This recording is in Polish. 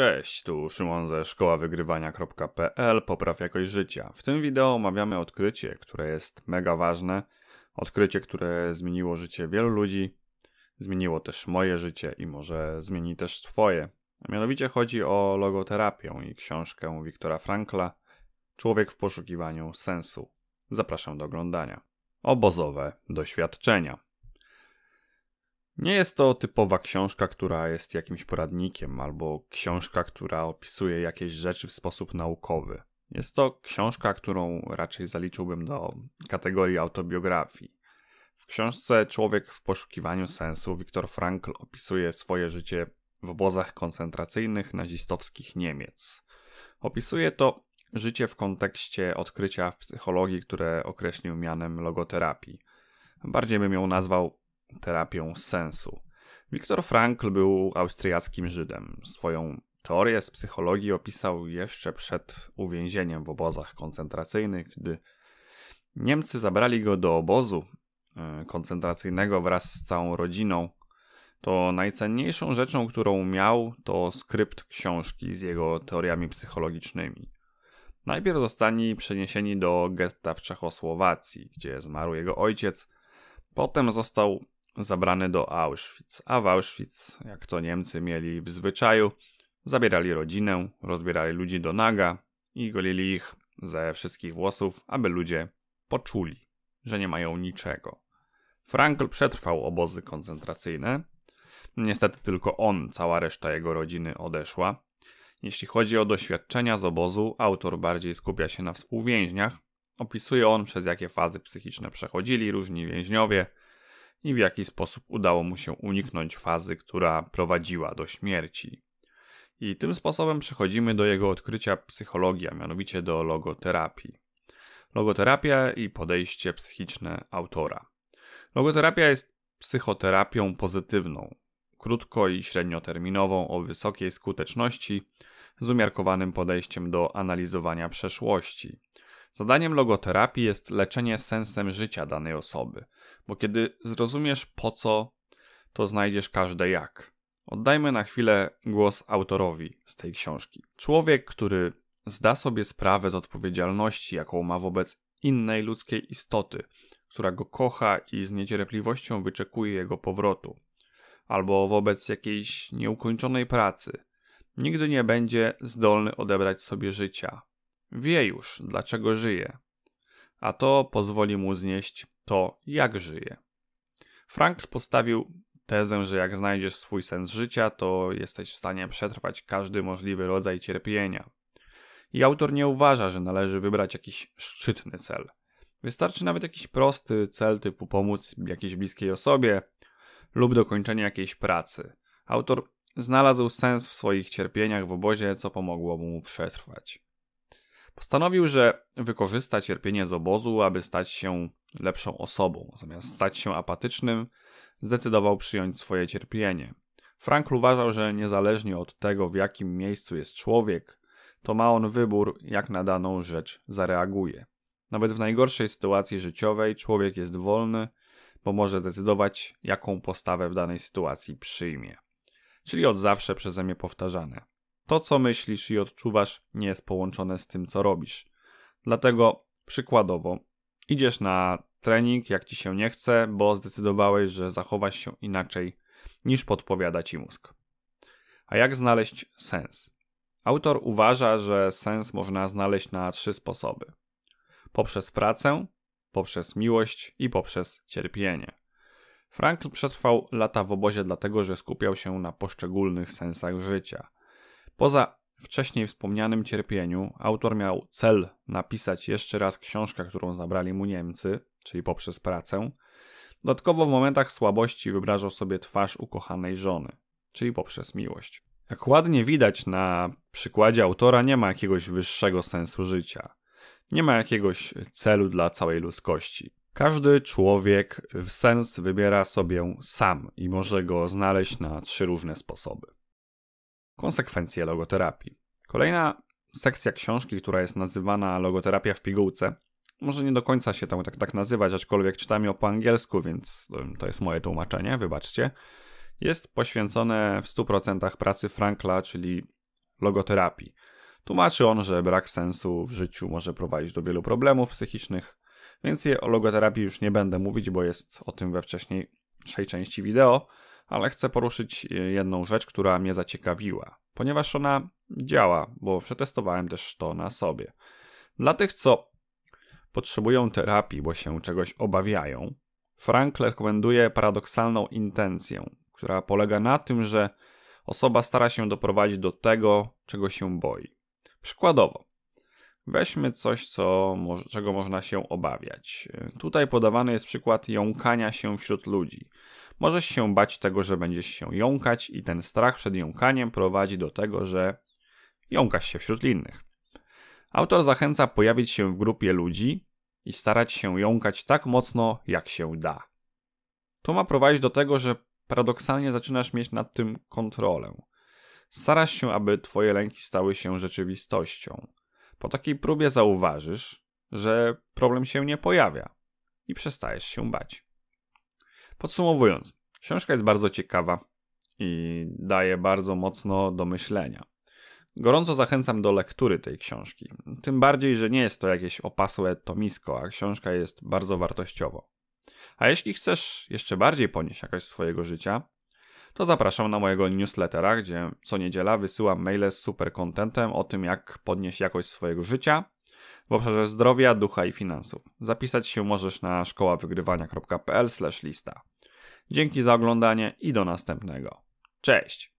Cześć, tu Szymon ze szkoławygrywania.pl Popraw jakość życia. W tym wideo omawiamy odkrycie, które jest mega ważne. Odkrycie, które zmieniło życie wielu ludzi, zmieniło też moje życie i może zmieni też twoje. A mianowicie chodzi o logoterapię i książkę Wiktora Frankla Człowiek w poszukiwaniu sensu. Zapraszam do oglądania. Obozowe doświadczenia. Nie jest to typowa książka, która jest jakimś poradnikiem albo książka, która opisuje jakieś rzeczy w sposób naukowy. Jest to książka, którą raczej zaliczyłbym do kategorii autobiografii. W książce Człowiek w poszukiwaniu sensu Viktor Frankl opisuje swoje życie w obozach koncentracyjnych nazistowskich Niemiec. Opisuje to życie w kontekście odkrycia w psychologii, które określił mianem logoterapii. Bardziej bym ją nazwał terapią sensu. Wiktor Frankl był austriackim Żydem. Swoją teorię z psychologii opisał jeszcze przed uwięzieniem w obozach koncentracyjnych, gdy Niemcy zabrali go do obozu e, koncentracyjnego wraz z całą rodziną. To najcenniejszą rzeczą, którą miał, to skrypt książki z jego teoriami psychologicznymi. Najpierw zostali przeniesieni do getta w Czechosłowacji, gdzie zmarł jego ojciec. Potem został zabrany do Auschwitz. A w Auschwitz, jak to Niemcy mieli w zwyczaju, zabierali rodzinę, rozbierali ludzi do naga i golili ich ze wszystkich włosów, aby ludzie poczuli, że nie mają niczego. Frankl przetrwał obozy koncentracyjne. Niestety tylko on, cała reszta jego rodziny odeszła. Jeśli chodzi o doświadczenia z obozu, autor bardziej skupia się na współwięźniach. Opisuje on, przez jakie fazy psychiczne przechodzili różni więźniowie – i w jaki sposób udało mu się uniknąć fazy, która prowadziła do śmierci. I tym sposobem przechodzimy do jego odkrycia psychologii, a mianowicie do logoterapii. Logoterapia i podejście psychiczne autora. Logoterapia jest psychoterapią pozytywną, krótko i średnioterminową o wysokiej skuteczności, z umiarkowanym podejściem do analizowania przeszłości. Zadaniem logoterapii jest leczenie sensem życia danej osoby, bo kiedy zrozumiesz po co, to znajdziesz każde jak. Oddajmy na chwilę głos autorowi z tej książki. Człowiek, który zda sobie sprawę z odpowiedzialności, jaką ma wobec innej ludzkiej istoty, która go kocha i z niecierpliwością wyczekuje jego powrotu, albo wobec jakiejś nieukończonej pracy, nigdy nie będzie zdolny odebrać sobie życia, Wie już, dlaczego żyje, a to pozwoli mu znieść to, jak żyje. Frank postawił tezę, że jak znajdziesz swój sens życia, to jesteś w stanie przetrwać każdy możliwy rodzaj cierpienia. I autor nie uważa, że należy wybrać jakiś szczytny cel. Wystarczy nawet jakiś prosty cel typu pomóc jakiejś bliskiej osobie lub dokończenie jakiejś pracy. Autor znalazł sens w swoich cierpieniach w obozie, co pomogło mu przetrwać. Postanowił, że wykorzysta cierpienie z obozu, aby stać się lepszą osobą. Zamiast stać się apatycznym, zdecydował przyjąć swoje cierpienie. Frankl uważał, że niezależnie od tego, w jakim miejscu jest człowiek, to ma on wybór, jak na daną rzecz zareaguje. Nawet w najgorszej sytuacji życiowej człowiek jest wolny, bo może zdecydować, jaką postawę w danej sytuacji przyjmie. Czyli od zawsze przeze mnie powtarzane. To, co myślisz i odczuwasz, nie jest połączone z tym, co robisz. Dlatego przykładowo, idziesz na trening, jak ci się nie chce, bo zdecydowałeś, że zachowasz się inaczej niż podpowiada ci mózg. A jak znaleźć sens? Autor uważa, że sens można znaleźć na trzy sposoby: poprzez pracę, poprzez miłość i poprzez cierpienie. Frank przetrwał lata w obozie dlatego, że skupiał się na poszczególnych sensach życia. Poza wcześniej wspomnianym cierpieniu, autor miał cel napisać jeszcze raz książkę, którą zabrali mu Niemcy, czyli poprzez pracę. Dodatkowo w momentach słabości wyobrażał sobie twarz ukochanej żony, czyli poprzez miłość. Jak ładnie widać na przykładzie autora, nie ma jakiegoś wyższego sensu życia. Nie ma jakiegoś celu dla całej ludzkości. Każdy człowiek sens wybiera sobie sam i może go znaleźć na trzy różne sposoby. Konsekwencje logoterapii. Kolejna sekcja książki, która jest nazywana Logoterapia w pigułce. Może nie do końca się tam tak, tak nazywać, aczkolwiek czytam ją po angielsku, więc to jest moje tłumaczenie, wybaczcie. Jest poświęcone w 100% pracy Frankla, czyli logoterapii. Tłumaczy on, że brak sensu w życiu może prowadzić do wielu problemów psychicznych, więc o logoterapii już nie będę mówić, bo jest o tym we wcześniejszej części wideo ale chcę poruszyć e, jedną rzecz, która mnie zaciekawiła, ponieważ ona działa, bo przetestowałem też to na sobie. Dla tych, co potrzebują terapii, bo się czegoś obawiają, Frank rekomenduje paradoksalną intencję, która polega na tym, że osoba stara się doprowadzić do tego, czego się boi. Przykładowo, weźmy coś, co, czego można się obawiać. E, tutaj podawany jest przykład jąkania się wśród ludzi. Możesz się bać tego, że będziesz się jąkać i ten strach przed jąkaniem prowadzi do tego, że jąkasz się wśród innych. Autor zachęca pojawić się w grupie ludzi i starać się jąkać tak mocno, jak się da. To ma prowadzić do tego, że paradoksalnie zaczynasz mieć nad tym kontrolę. Starasz się, aby twoje lęki stały się rzeczywistością. Po takiej próbie zauważysz, że problem się nie pojawia i przestajesz się bać. Podsumowując, książka jest bardzo ciekawa i daje bardzo mocno do myślenia. Gorąco zachęcam do lektury tej książki. Tym bardziej, że nie jest to jakieś opasłe tomisko, a książka jest bardzo wartościowa. A jeśli chcesz jeszcze bardziej ponieść jakość swojego życia, to zapraszam na mojego newslettera, gdzie co niedziela wysyłam maile z super contentem o tym, jak podnieść jakość swojego życia w obszarze zdrowia, ducha i finansów. Zapisać się możesz na szkoławygrywania.pl lista. Dzięki za oglądanie i do następnego. Cześć!